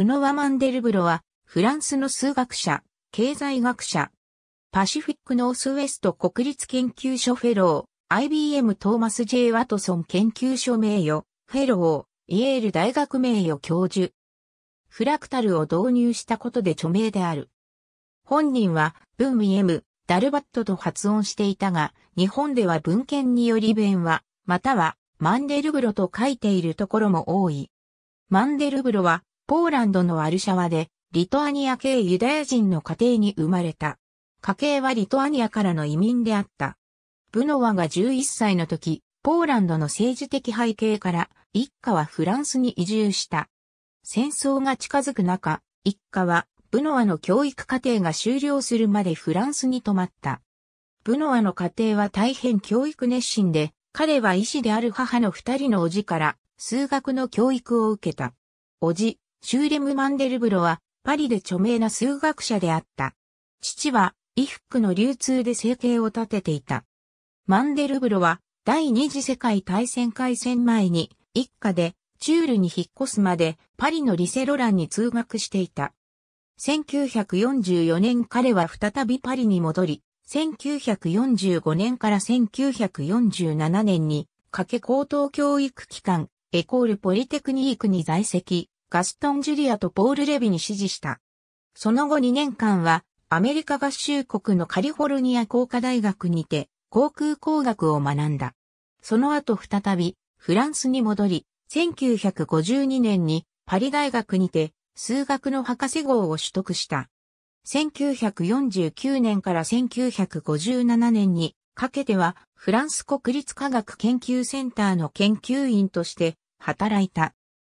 ウノワ・マンデルブロは、フランスの数学者、経済学者、パシフィックノースウェスト国立研究所フェロー、IBM トーマス・ J・ ワトソン研究所名誉、フェロー、イエール大学名誉教授。フラクタルを導入したことで著名である。本人は、ブン・ミ・エム、ダルバットと発音していたが、日本では文献により弁は、または、マンデルブロと書いているところも多い。マンデルブロは、ポーランドのワルシャワで、リトアニア系ユダヤ人の家庭に生まれた。家系はリトアニアからの移民であった。ブノワが11歳の時、ポーランドの政治的背景から、一家はフランスに移住した。戦争が近づく中、一家は、ブノワの教育課程が終了するまでフランスに泊まった。ブノワの家庭は大変教育熱心で、彼は医師である母の二人の叔父から、数学の教育を受けた。シューレム・マンデルブロは、パリで著名な数学者であった。父は、衣服の流通で生計を立てていた。マンデルブロは、第二次世界大戦開戦前に、一家で、チュールに引っ越すまで、パリのリセロランに通学していた。1944年彼は再びパリに戻り、1945年から1947年に、かけ高等教育機関、エコールポリテクニークに在籍、ガストン・ジュリアとポール・レビに指示した。その後2年間は、アメリカ合衆国のカリフォルニア工科大学にて、航空工学を学んだ。その後再び、フランスに戻り、1952年にパリ大学にて数学の博士号を取得した。1949年から1957年にかけてはフランス国立科学研究センターの研究員として働いた。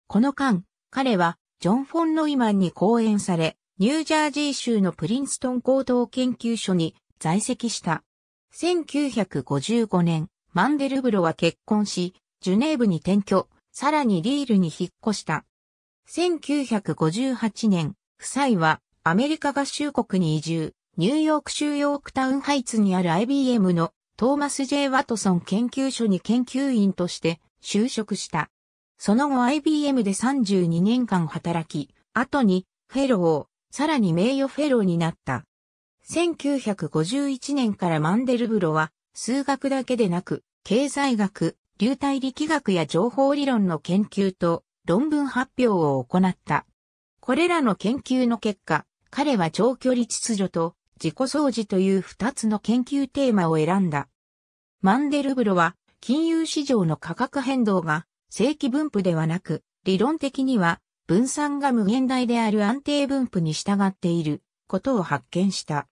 この間、彼はジョン・フォン・ノイマンに講演され、ニュージャージー州のプリンストン高等研究所に在籍した。1955年、マンデルブロは結婚し、ジュネーブに転居、さらにリールに引っ越した。1958年、夫妻はアメリカ合衆国に移住、ニューヨーク州ヨークタウンハイツにある IBM のトーマス・ジェイワトソン研究所に研究員として就職した。その後 IBM で32年間働き、後にフェロー、さらに名誉フェローになった。1951年からマンデルブロは数学だけでなく、経済学、流体力学や情報理論の研究と論文発表を行った。これらの研究の結果、彼は長距離秩序と自己掃除という二つの研究テーマを選んだ。マンデルブロは金融市場の価格変動が正規分布ではなく、理論的には分散が無限大である安定分布に従っていることを発見した。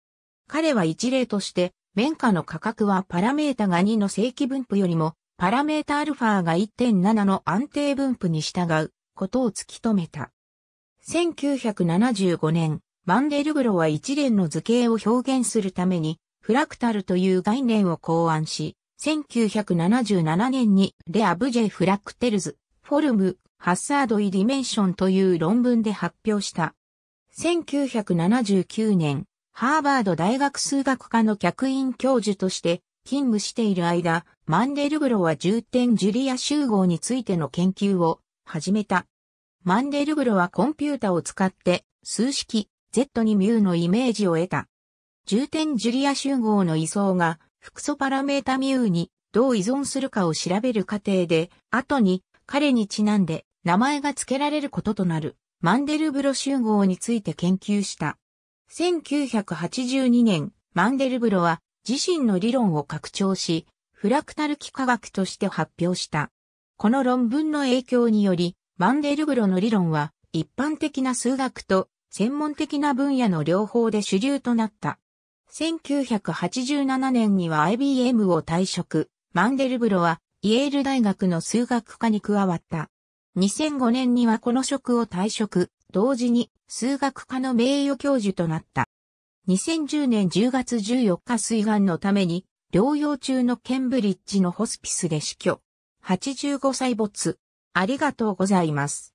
彼は一例として、綿花の価格はパラメータが2の正規分布よりも、パラメータアルファが1.7の安定分布に従うことを突き止めた。1975年、マンデルグロは一連の図形を表現するために、フラクタルという概念を考案し、1977年にレ・アブジェ・フラクテルズ、フォルム、ハッサード・イ・ディメンションという論文で発表した。1979年、ハーバード大学数学科の客員教授として勤務している間、マンデルブロは重点ジュリア集合についての研究を始めた。マンデルブロはコンピュータを使って数式 Z に μ のイメージを得た。重点ジュリア集合の位相が複素パラメータミューにどう依存するかを調べる過程で、後に彼にちなんで名前が付けられることとなるマンデルブロ集合について研究した。1982年、マンデルブロは自身の理論を拡張し、フラクタル幾何学として発表した。この論文の影響により、マンデルブロの理論は一般的な数学と専門的な分野の両方で主流となった。1987年には IBM を退職、マンデルブロはイェール大学の数学科に加わった。2005年にはこの職を退職、同時に数学科の名誉教授となった。2010年10月14日水岸のために療養中のケンブリッジのホスピスで死去。85歳没。ありがとうございます。